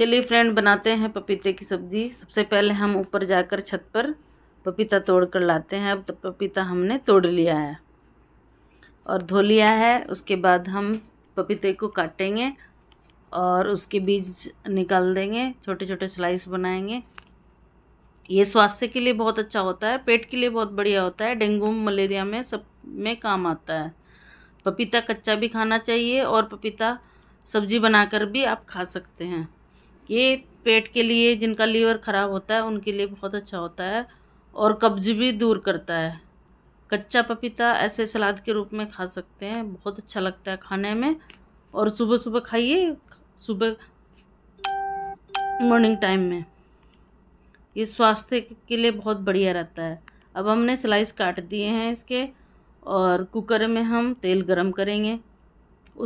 चलिए फ्रेंड बनाते हैं पपीते की सब्ज़ी सबसे पहले हम ऊपर जाकर छत पर पपीता तोड़ कर लाते हैं अब तो पपीता हमने तोड़ लिया है और धो लिया है उसके बाद हम पपीते को काटेंगे और उसके बीज निकाल देंगे छोटे छोटे स्लाइस बनाएंगे ये स्वास्थ्य के लिए बहुत अच्छा होता है पेट के लिए बहुत बढ़िया होता है डेंगू मलेरिया में सब में काम आता है पपीता कच्चा भी खाना चाहिए और पपीता सब्जी बनाकर भी आप खा सकते हैं ये पेट के लिए जिनका लीवर ख़राब होता है उनके लिए बहुत अच्छा होता है और कब्ज भी दूर करता है कच्चा पपीता ऐसे सलाद के रूप में खा सकते हैं बहुत अच्छा लगता है खाने में और सुबह सुबह खाइए सुबह मॉर्निंग टाइम में ये स्वास्थ्य के लिए बहुत बढ़िया रहता है अब हमने स्लाइस काट दिए हैं इसके और कुकर में हम तेल गरम करेंगे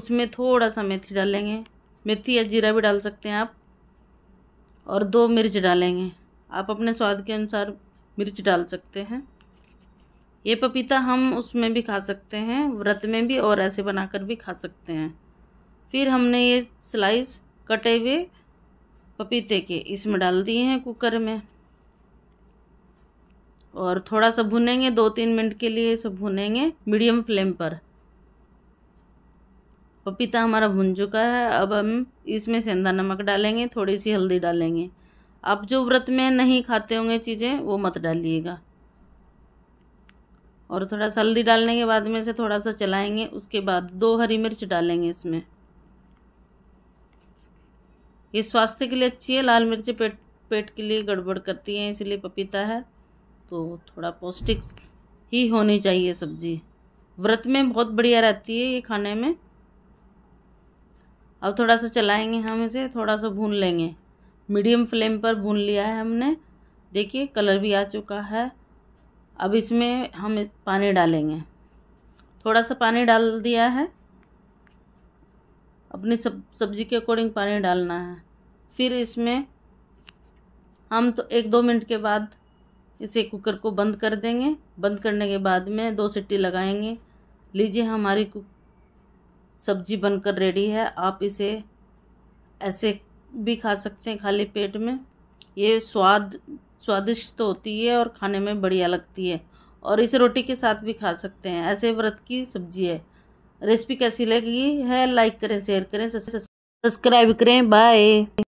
उसमें थोड़ा सा मेथी डालेंगे मेथी या जीरा भी डाल सकते हैं आप और दो मिर्च डालेंगे आप अपने स्वाद के अनुसार मिर्च डाल सकते हैं ये पपीता हम उसमें भी खा सकते हैं व्रत में भी और ऐसे बनाकर भी खा सकते हैं फिर हमने ये स्लाइस कटे हुए पपीते के इसमें डाल दिए हैं कुकर में और थोड़ा सा भुनेंगे दो तीन मिनट के लिए सब भुनेंगे मीडियम फ्लेम पर पपीता हमारा भुन चुका है अब हम इसमें सेंधा नमक डालेंगे थोड़ी सी हल्दी डालेंगे आप जो व्रत में नहीं खाते होंगे चीज़ें वो मत डालिएगा और थोड़ा सा हल्दी डालने के बाद में से थोड़ा सा चलाएंगे उसके बाद दो हरी मिर्च डालेंगे इसमें ये स्वास्थ्य के लिए अच्छी है लाल मिर्च पेट पेट के लिए गड़बड़ करती हैं इसलिए पपीता है तो थोड़ा पौष्टिक ही होनी चाहिए सब्जी व्रत में बहुत बढ़िया रहती है ये खाने में अब थोड़ा सा चलाएंगे हम इसे थोड़ा सा भून लेंगे मीडियम फ्लेम पर भून लिया है हमने देखिए कलर भी आ चुका है अब इसमें हम पानी डालेंगे थोड़ा सा पानी डाल दिया है अपनी सब सब्ज़ी के अकॉर्डिंग पानी डालना है फिर इसमें हम तो एक दो मिनट के बाद इसे कुकर को बंद कर देंगे बंद करने के बाद में दो सीटी लगाएंगे लीजिए हमारी कुक सब्जी बनकर रेडी है आप इसे ऐसे भी खा सकते हैं खाली पेट में ये स्वाद स्वादिष्ट तो होती है और खाने में बढ़िया लगती है और इसे रोटी के साथ भी खा सकते हैं ऐसे व्रत की सब्जी है रेसिपी कैसी लगी है लाइक करें शेयर करें सब्सक्राइब करें बाय